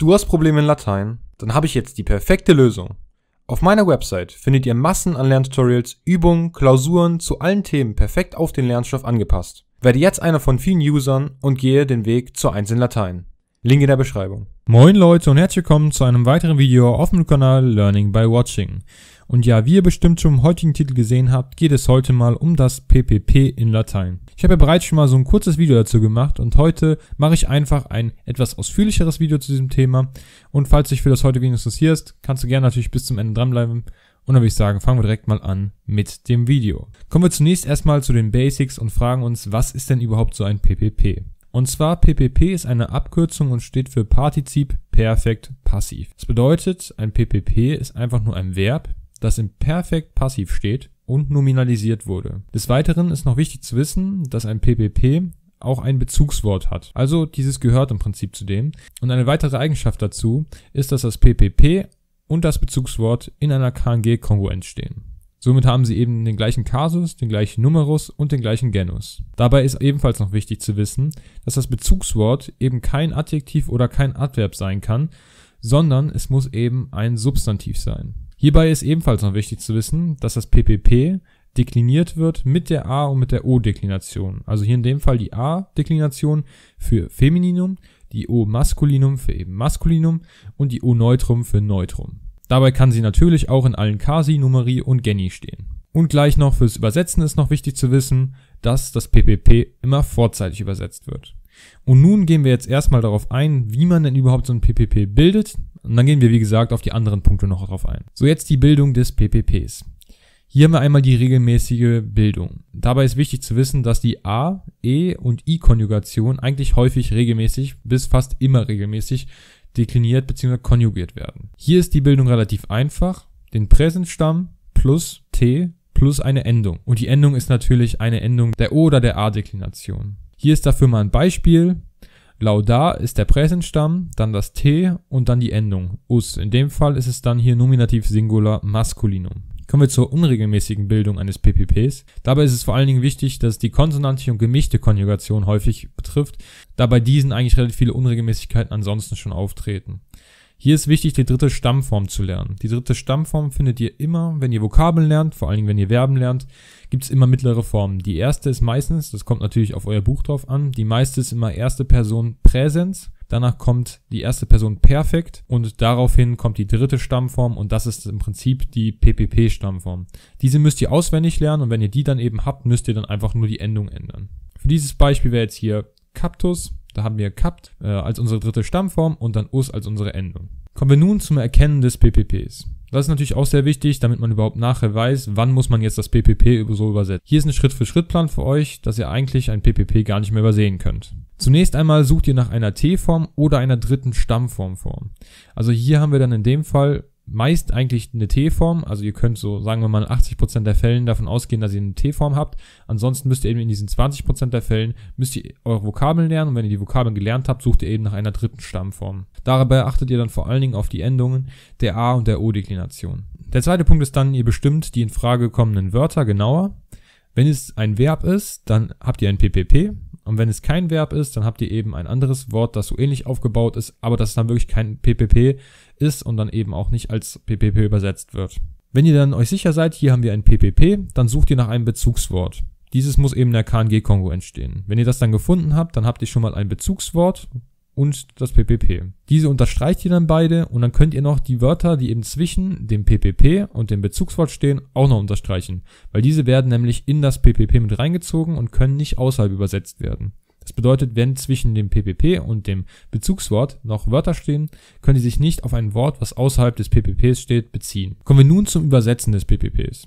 Du hast Probleme in Latein? Dann habe ich jetzt die perfekte Lösung. Auf meiner Website findet ihr Massen an Lerntutorials, Übungen, Klausuren zu allen Themen perfekt auf den Lernstoff angepasst. Werde jetzt einer von vielen Usern und gehe den Weg zur 1 in Latein. Link in der Beschreibung. Moin Leute und herzlich willkommen zu einem weiteren Video auf dem Kanal Learning by Watching. Und ja, wie ihr bestimmt schon im heutigen Titel gesehen habt, geht es heute mal um das PPP in Latein. Ich habe ja bereits schon mal so ein kurzes Video dazu gemacht und heute mache ich einfach ein etwas ausführlicheres Video zu diesem Thema. Und falls du dich für das heute Video interessierst, kannst du gerne natürlich bis zum Ende dranbleiben. Und dann würde ich sagen, fangen wir direkt mal an mit dem Video. Kommen wir zunächst erstmal zu den Basics und fragen uns, was ist denn überhaupt so ein PPP? Und zwar PPP ist eine Abkürzung und steht für Partizip Perfekt Passiv. Das bedeutet, ein PPP ist einfach nur ein Verb, das im Perfekt Passiv steht und nominalisiert wurde. Des Weiteren ist noch wichtig zu wissen, dass ein PPP auch ein Bezugswort hat. Also dieses gehört im Prinzip zu dem. Und eine weitere Eigenschaft dazu ist, dass das PPP und das Bezugswort in einer KNG-Kongruenz stehen. Somit haben sie eben den gleichen Kasus, den gleichen Numerus und den gleichen Genus. Dabei ist ebenfalls noch wichtig zu wissen, dass das Bezugswort eben kein Adjektiv oder kein Adverb sein kann, sondern es muss eben ein Substantiv sein. Hierbei ist ebenfalls noch wichtig zu wissen, dass das PPP dekliniert wird mit der A- und mit der O-Deklination. Also hier in dem Fall die A-Deklination für Femininum, die O-Maskulinum für eben Maskulinum und die O-Neutrum für Neutrum. Dabei kann sie natürlich auch in allen Kasi, Numeri und Geni stehen. Und gleich noch fürs Übersetzen ist noch wichtig zu wissen, dass das PPP immer vorzeitig übersetzt wird. Und nun gehen wir jetzt erstmal darauf ein, wie man denn überhaupt so ein PPP bildet, und dann gehen wir, wie gesagt, auf die anderen Punkte noch drauf ein. So, jetzt die Bildung des PPPs. Hier haben wir einmal die regelmäßige Bildung. Dabei ist wichtig zu wissen, dass die A, E und I-Konjugation eigentlich häufig regelmäßig bis fast immer regelmäßig dekliniert bzw. konjugiert werden. Hier ist die Bildung relativ einfach. Den Präsensstamm plus T plus eine Endung. Und die Endung ist natürlich eine Endung der O oder der A-Deklination. Hier ist dafür mal ein Beispiel. Lauda ist der Präsensstamm, dann das T und dann die Endung us. In dem Fall ist es dann hier Nominativ Singular Maskulinum. Kommen wir zur unregelmäßigen Bildung eines PPPs. Dabei ist es vor allen Dingen wichtig, dass die konsonantische und gemischte Konjugation häufig betrifft, da bei diesen eigentlich relativ viele Unregelmäßigkeiten ansonsten schon auftreten. Hier ist wichtig, die dritte Stammform zu lernen. Die dritte Stammform findet ihr immer, wenn ihr Vokabeln lernt, vor allen Dingen, wenn ihr Verben lernt, gibt es immer mittlere Formen. Die erste ist meistens, das kommt natürlich auf euer Buch drauf an, die meiste ist immer erste Person Präsens. Danach kommt die erste Person Perfekt und daraufhin kommt die dritte Stammform und das ist im Prinzip die PPP-Stammform. Diese müsst ihr auswendig lernen und wenn ihr die dann eben habt, müsst ihr dann einfach nur die Endung ändern. Für dieses Beispiel wäre jetzt hier Kaktus, da haben wir Capt äh, als unsere dritte Stammform und dann us als unsere Endung. Kommen wir nun zum Erkennen des PPPs. Das ist natürlich auch sehr wichtig, damit man überhaupt nachher weiß, wann muss man jetzt das PPP so übersetzen. Hier ist ein Schritt-für-Schritt-Plan für euch, dass ihr eigentlich ein PPP gar nicht mehr übersehen könnt. Zunächst einmal sucht ihr nach einer T-Form oder einer dritten Stammformform. Also hier haben wir dann in dem Fall meist eigentlich eine T-Form. Also ihr könnt so, sagen wir mal, 80% der Fällen davon ausgehen, dass ihr eine T-Form habt. Ansonsten müsst ihr eben in diesen 20% der Fällen, müsst ihr eure Vokabeln lernen und wenn ihr die Vokabeln gelernt habt, sucht ihr eben nach einer dritten Stammform. Dabei achtet ihr dann vor allen Dingen auf die Endungen der A- und der O-Deklination. Der zweite Punkt ist dann, ihr bestimmt die in Frage kommenden Wörter genauer. Wenn es ein Verb ist, dann habt ihr ein PPP. Und wenn es kein Verb ist, dann habt ihr eben ein anderes Wort, das so ähnlich aufgebaut ist, aber das ist dann wirklich kein PPP, ist und dann eben auch nicht als PPP übersetzt wird. Wenn ihr dann euch sicher seid, hier haben wir ein PPP, dann sucht ihr nach einem Bezugswort. Dieses muss eben der kng kongo entstehen. Wenn ihr das dann gefunden habt, dann habt ihr schon mal ein Bezugswort und das PPP. Diese unterstreicht ihr dann beide und dann könnt ihr noch die Wörter, die eben zwischen dem PPP und dem Bezugswort stehen, auch noch unterstreichen, weil diese werden nämlich in das PPP mit reingezogen und können nicht außerhalb übersetzt werden. Das bedeutet, wenn zwischen dem PPP und dem Bezugswort noch Wörter stehen, können die sich nicht auf ein Wort, was außerhalb des PPPs steht, beziehen. Kommen wir nun zum Übersetzen des PPPs.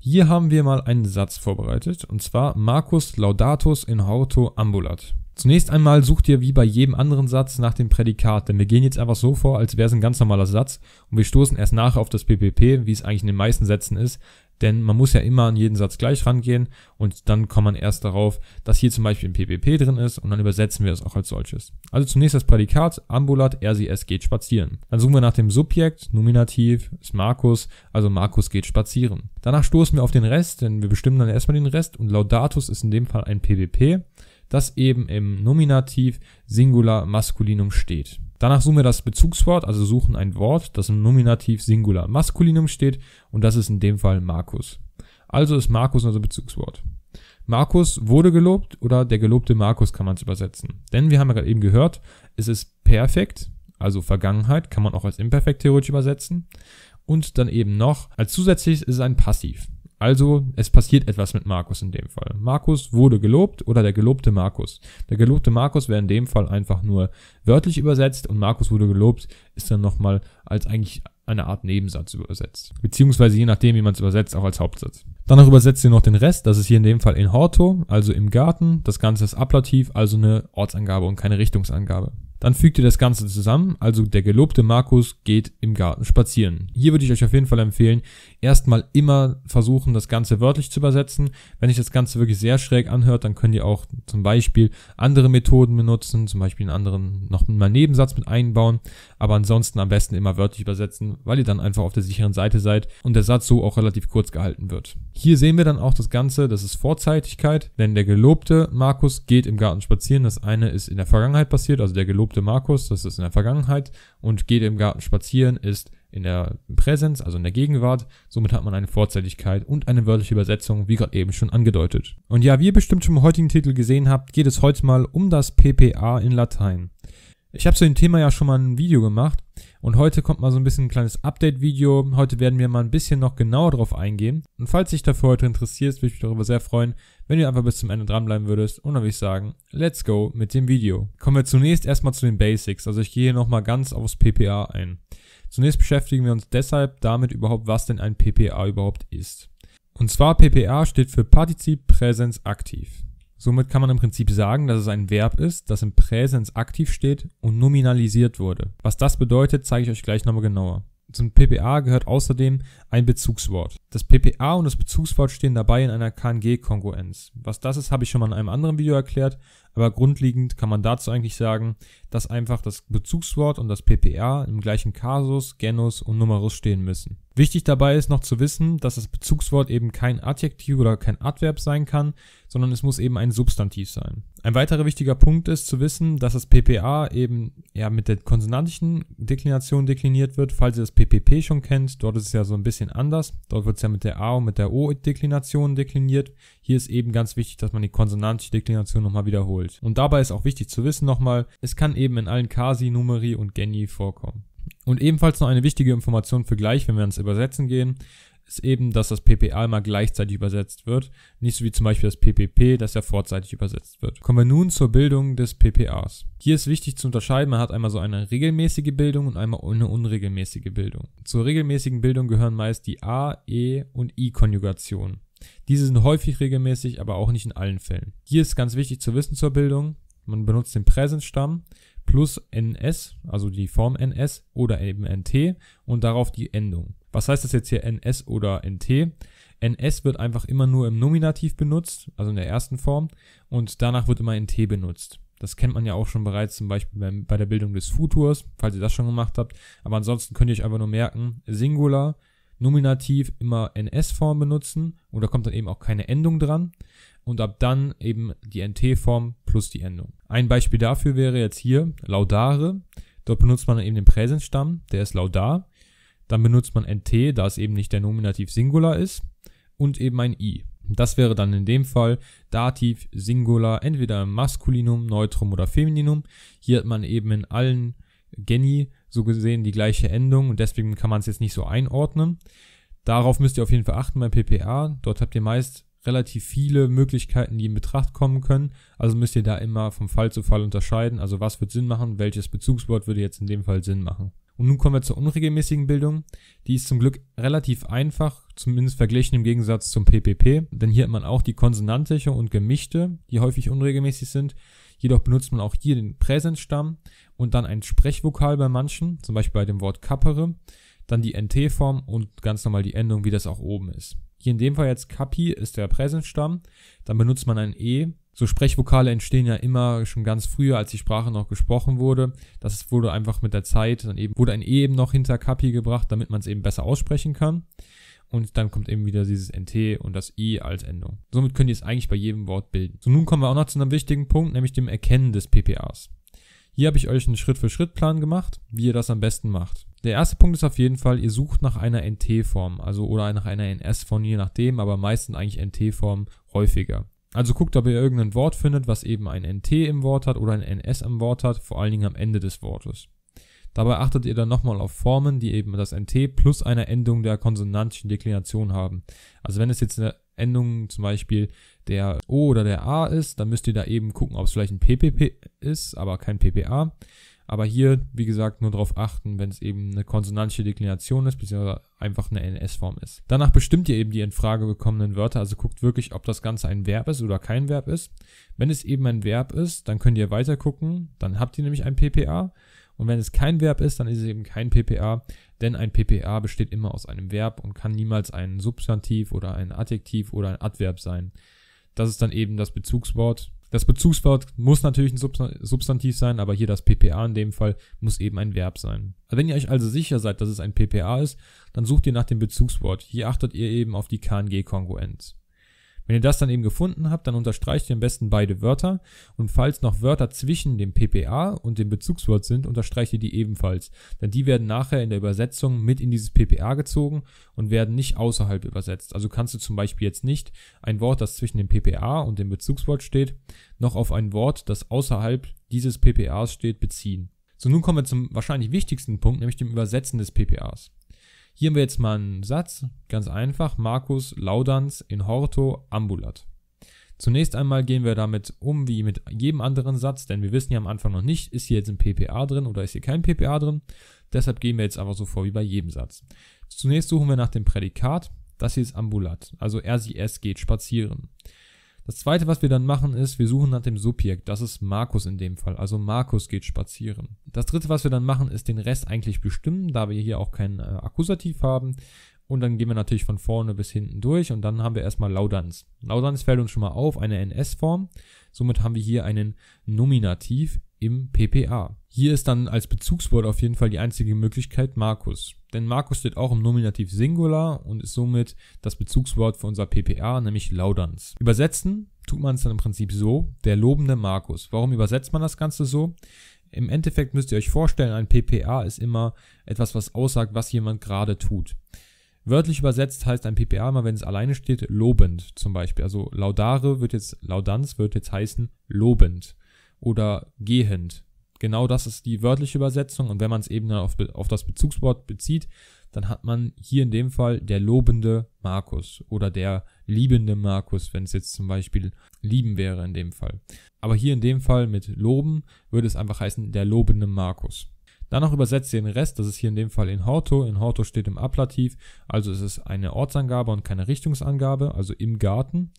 Hier haben wir mal einen Satz vorbereitet, und zwar Marcus laudatus in horto ambulat. Zunächst einmal sucht ihr wie bei jedem anderen Satz nach dem Prädikat, denn wir gehen jetzt einfach so vor, als wäre es ein ganz normaler Satz und wir stoßen erst nachher auf das PPP, wie es eigentlich in den meisten Sätzen ist, denn man muss ja immer an jeden Satz gleich rangehen und dann kommt man erst darauf, dass hier zum Beispiel ein PPP drin ist und dann übersetzen wir es auch als solches. Also zunächst das Prädikat ambulat, er, sie, es geht spazieren. Dann suchen wir nach dem Subjekt, Nominativ ist Markus, also Markus geht spazieren. Danach stoßen wir auf den Rest, denn wir bestimmen dann erstmal den Rest und Laudatus ist in dem Fall ein PPP das eben im Nominativ Singular Maskulinum steht. Danach suchen wir das Bezugswort, also suchen ein Wort, das im Nominativ Singular Maskulinum steht und das ist in dem Fall Markus. Also ist Markus unser Bezugswort. Markus wurde gelobt oder der gelobte Markus kann man es übersetzen. Denn wir haben ja gerade eben gehört, es ist perfekt, also Vergangenheit, kann man auch als imperfekt theoretisch übersetzen. Und dann eben noch, als zusätzliches ist es ein Passiv. Also es passiert etwas mit Markus in dem Fall. Markus wurde gelobt oder der gelobte Markus. Der gelobte Markus wäre in dem Fall einfach nur wörtlich übersetzt und Markus wurde gelobt ist dann nochmal als eigentlich eine Art Nebensatz übersetzt. Beziehungsweise je nachdem, wie man es übersetzt, auch als Hauptsatz. Danach übersetzt ihr noch den Rest, das ist hier in dem Fall in Horto, also im Garten. Das Ganze ist Ablativ, also eine Ortsangabe und keine Richtungsangabe. Dann fügt ihr das Ganze zusammen, also der gelobte Markus geht im Garten spazieren. Hier würde ich euch auf jeden Fall empfehlen, erstmal immer versuchen, das Ganze wörtlich zu übersetzen. Wenn sich das Ganze wirklich sehr schräg anhört, dann könnt ihr auch zum Beispiel andere Methoden benutzen, zum Beispiel einen anderen noch mal Nebensatz mit einbauen, aber ansonsten am besten immer wörtlich übersetzen, weil ihr dann einfach auf der sicheren Seite seid und der Satz so auch relativ kurz gehalten wird. Hier sehen wir dann auch das Ganze, das ist Vorzeitigkeit, denn der gelobte Markus geht im Garten spazieren. Das eine ist in der Vergangenheit passiert, also der gelobte behauptete Markus, das ist in der Vergangenheit und geht im Garten spazieren ist in der Präsenz, also in der Gegenwart. Somit hat man eine Vorzeitigkeit und eine wörtliche Übersetzung, wie gerade eben schon angedeutet. Und ja, wie ihr bestimmt schon im heutigen Titel gesehen habt, geht es heute mal um das PPA in Latein. Ich habe zu dem Thema ja schon mal ein Video gemacht und heute kommt mal so ein bisschen ein kleines Update-Video. Heute werden wir mal ein bisschen noch genauer drauf eingehen. Und falls dich dafür heute interessierst, würde ich mich darüber sehr freuen, wenn du einfach bis zum Ende dranbleiben würdest. Und dann würde ich sagen, let's go mit dem Video. Kommen wir zunächst erstmal zu den Basics. Also ich gehe hier nochmal ganz aufs PPA ein. Zunächst beschäftigen wir uns deshalb damit überhaupt, was denn ein PPA überhaupt ist. Und zwar PPA steht für Partizip Präsens aktiv. Somit kann man im Prinzip sagen, dass es ein Verb ist, das im Präsens aktiv steht und nominalisiert wurde. Was das bedeutet, zeige ich euch gleich nochmal genauer. Zum PPA gehört außerdem ein Bezugswort. Das PPA und das Bezugswort stehen dabei in einer KNG-Kongruenz. Was das ist, habe ich schon mal in einem anderen Video erklärt aber grundlegend kann man dazu eigentlich sagen, dass einfach das Bezugswort und das PPA im gleichen Kasus, Genus und Numerus stehen müssen. Wichtig dabei ist noch zu wissen, dass das Bezugswort eben kein Adjektiv oder kein Adverb sein kann, sondern es muss eben ein Substantiv sein. Ein weiterer wichtiger Punkt ist zu wissen, dass das PPA eben ja mit der konsonantischen Deklination dekliniert wird, falls ihr das PPP schon kennt. Dort ist es ja so ein bisschen anders. Dort wird es ja mit der A und mit der O-Deklination dekliniert. Hier ist eben ganz wichtig, dass man die konsonantische Deklination nochmal wiederholt wiederholt. Und dabei ist auch wichtig zu wissen nochmal, es kann eben in allen Kasi, Numeri und Genji vorkommen. Und ebenfalls noch eine wichtige Information für gleich, wenn wir ans Übersetzen gehen, ist eben, dass das PPA immer gleichzeitig übersetzt wird, nicht so wie zum Beispiel das PPP, das ja vorzeitig übersetzt wird. Kommen wir nun zur Bildung des PPAs. Hier ist wichtig zu unterscheiden, man hat einmal so eine regelmäßige Bildung und einmal eine unregelmäßige Bildung. Zur regelmäßigen Bildung gehören meist die A, E und I-Konjugationen. Diese sind häufig regelmäßig, aber auch nicht in allen Fällen. Hier ist ganz wichtig zu wissen zur Bildung, man benutzt den Präsensstamm plus ns, also die Form ns oder eben nt und darauf die Endung. Was heißt das jetzt hier ns oder nt? ns wird einfach immer nur im Nominativ benutzt, also in der ersten Form, und danach wird immer nt benutzt. Das kennt man ja auch schon bereits zum Beispiel bei der Bildung des Futurs, falls ihr das schon gemacht habt. Aber ansonsten könnt ihr euch einfach nur merken, Singular Nominativ immer NS-Form benutzen und da kommt dann eben auch keine Endung dran und ab dann eben die NT-Form plus die Endung. Ein Beispiel dafür wäre jetzt hier laudare. Dort benutzt man eben den Präsensstamm, der ist laudar. Dann benutzt man NT, da es eben nicht der Nominativ Singular ist und eben ein I. Das wäre dann in dem Fall Dativ, Singular, entweder Maskulinum, Neutrum oder Femininum. Hier hat man eben in allen Geni so gesehen die gleiche Endung und deswegen kann man es jetzt nicht so einordnen. Darauf müsst ihr auf jeden Fall achten beim PPA. Dort habt ihr meist relativ viele Möglichkeiten, die in Betracht kommen können. Also müsst ihr da immer vom Fall zu Fall unterscheiden. Also was wird Sinn machen, welches Bezugswort würde jetzt in dem Fall Sinn machen. Und nun kommen wir zur unregelmäßigen Bildung. Die ist zum Glück relativ einfach, zumindest verglichen im Gegensatz zum PPP. Denn hier hat man auch die konsonantische und gemischte, die häufig unregelmäßig sind. Jedoch benutzt man auch hier den Präsensstamm und dann ein Sprechvokal bei manchen, zum Beispiel bei dem Wort kappere, dann die NT-Form und ganz normal die Endung, wie das auch oben ist. Hier in dem Fall jetzt Kapi ist der Präsensstamm, dann benutzt man ein E. So Sprechvokale entstehen ja immer schon ganz früher, als die Sprache noch gesprochen wurde. Das wurde einfach mit der Zeit, dann eben wurde ein E eben noch hinter Kapi gebracht, damit man es eben besser aussprechen kann und dann kommt eben wieder dieses NT und das I als Endung. Somit könnt ihr es eigentlich bei jedem Wort bilden. So, nun kommen wir auch noch zu einem wichtigen Punkt, nämlich dem Erkennen des PPAs. Hier habe ich euch einen Schritt-für-Schritt-Plan gemacht, wie ihr das am besten macht. Der erste Punkt ist auf jeden Fall, ihr sucht nach einer NT-Form, also oder nach einer NS-Form, je nachdem, aber meistens eigentlich NT-Form häufiger. Also guckt, ob ihr irgendein Wort findet, was eben ein NT im Wort hat oder ein NS am Wort hat, vor allen Dingen am Ende des Wortes. Dabei achtet ihr dann nochmal auf Formen, die eben das NT plus eine Endung der konsonantischen Deklination haben. Also wenn es jetzt eine Endung zum Beispiel der O oder der A ist, dann müsst ihr da eben gucken, ob es vielleicht ein PPP ist, aber kein PPA. Aber hier, wie gesagt, nur darauf achten, wenn es eben eine konsonantische Deklination ist, beziehungsweise einfach eine NS-Form ist. Danach bestimmt ihr eben die in Frage gekommenen Wörter, also guckt wirklich, ob das Ganze ein Verb ist oder kein Verb ist. Wenn es eben ein Verb ist, dann könnt ihr weiter gucken, dann habt ihr nämlich ein PPA. Und wenn es kein Verb ist, dann ist es eben kein PPA, denn ein PPA besteht immer aus einem Verb und kann niemals ein Substantiv oder ein Adjektiv oder ein Adverb sein. Das ist dann eben das Bezugswort. Das Bezugswort muss natürlich ein Substantiv sein, aber hier das PPA in dem Fall muss eben ein Verb sein. Wenn ihr euch also sicher seid, dass es ein PPA ist, dann sucht ihr nach dem Bezugswort. Hier achtet ihr eben auf die KNG-Kongruenz. Wenn ihr das dann eben gefunden habt, dann unterstreicht ihr am besten beide Wörter und falls noch Wörter zwischen dem PPA und dem Bezugswort sind, unterstreicht ihr die ebenfalls, denn die werden nachher in der Übersetzung mit in dieses PPA gezogen und werden nicht außerhalb übersetzt. Also kannst du zum Beispiel jetzt nicht ein Wort, das zwischen dem PPA und dem Bezugswort steht, noch auf ein Wort, das außerhalb dieses PPAs steht, beziehen. So, nun kommen wir zum wahrscheinlich wichtigsten Punkt, nämlich dem Übersetzen des PPAs. Hier haben wir jetzt mal einen Satz, ganz einfach, Markus Laudans in horto ambulat. Zunächst einmal gehen wir damit um wie mit jedem anderen Satz, denn wir wissen ja am Anfang noch nicht, ist hier jetzt ein PPA drin oder ist hier kein PPA drin. Deshalb gehen wir jetzt einfach so vor wie bei jedem Satz. Zunächst suchen wir nach dem Prädikat, das hier ist ambulat, also er, sie, es geht spazieren. Das zweite, was wir dann machen, ist, wir suchen nach dem Subjekt. Das ist Markus in dem Fall. Also Markus geht spazieren. Das dritte, was wir dann machen, ist den Rest eigentlich bestimmen, da wir hier auch keinen äh, Akkusativ haben. Und dann gehen wir natürlich von vorne bis hinten durch und dann haben wir erstmal Laudans. Laudans fällt uns schon mal auf, eine NS-Form. Somit haben wir hier einen Nominativ im PPA. Hier ist dann als Bezugswort auf jeden Fall die einzige Möglichkeit Markus. Denn Markus steht auch im Nominativ Singular und ist somit das Bezugswort für unser PPA, nämlich Laudans. Übersetzen tut man es dann im Prinzip so, der lobende Markus. Warum übersetzt man das Ganze so? Im Endeffekt müsst ihr euch vorstellen, ein PPA ist immer etwas, was aussagt, was jemand gerade tut. Wörtlich übersetzt heißt ein PPA immer, wenn es alleine steht, lobend zum Beispiel. Also laudare wird jetzt, laudanz wird jetzt heißen lobend oder gehend Genau das ist die wörtliche Übersetzung. Und wenn man es eben dann auf, auf das Bezugswort bezieht, dann hat man hier in dem Fall der lobende Markus oder der liebende Markus, wenn es jetzt zum Beispiel lieben wäre in dem Fall. Aber hier in dem Fall mit loben würde es einfach heißen der lobende Markus. Dann noch übersetzt ihr den Rest, das ist hier in dem Fall in Horto. In Horto steht im Ablativ, also es ist eine Ortsangabe und keine Richtungsangabe, also im Garten.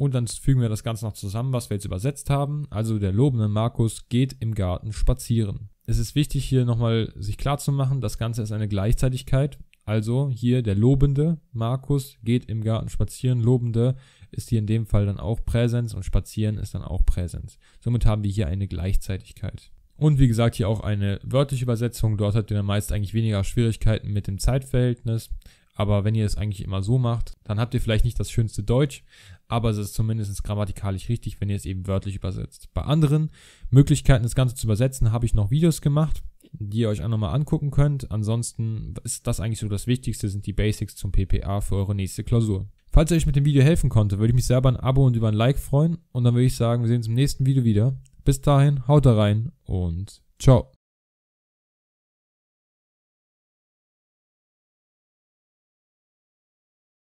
Und dann fügen wir das Ganze noch zusammen, was wir jetzt übersetzt haben. Also der lobende Markus geht im Garten spazieren. Es ist wichtig, hier nochmal sich klarzumachen, das Ganze ist eine Gleichzeitigkeit. Also hier der lobende Markus geht im Garten spazieren. Lobende ist hier in dem Fall dann auch Präsenz und spazieren ist dann auch Präsenz. Somit haben wir hier eine Gleichzeitigkeit. Und wie gesagt, hier auch eine wörtliche Übersetzung. Dort habt ihr dann meist eigentlich weniger Schwierigkeiten mit dem Zeitverhältnis. Aber wenn ihr es eigentlich immer so macht, dann habt ihr vielleicht nicht das schönste Deutsch, aber es ist zumindest grammatikalisch richtig, wenn ihr es eben wörtlich übersetzt. Bei anderen Möglichkeiten, das Ganze zu übersetzen, habe ich noch Videos gemacht, die ihr euch auch nochmal angucken könnt. Ansonsten ist das eigentlich so das Wichtigste, sind die Basics zum PPA für eure nächste Klausur. Falls ihr euch mit dem Video helfen konnte, würde ich mich selber ein Abo und über ein Like freuen. Und dann würde ich sagen, wir sehen uns im nächsten Video wieder. Bis dahin, haut da rein und ciao.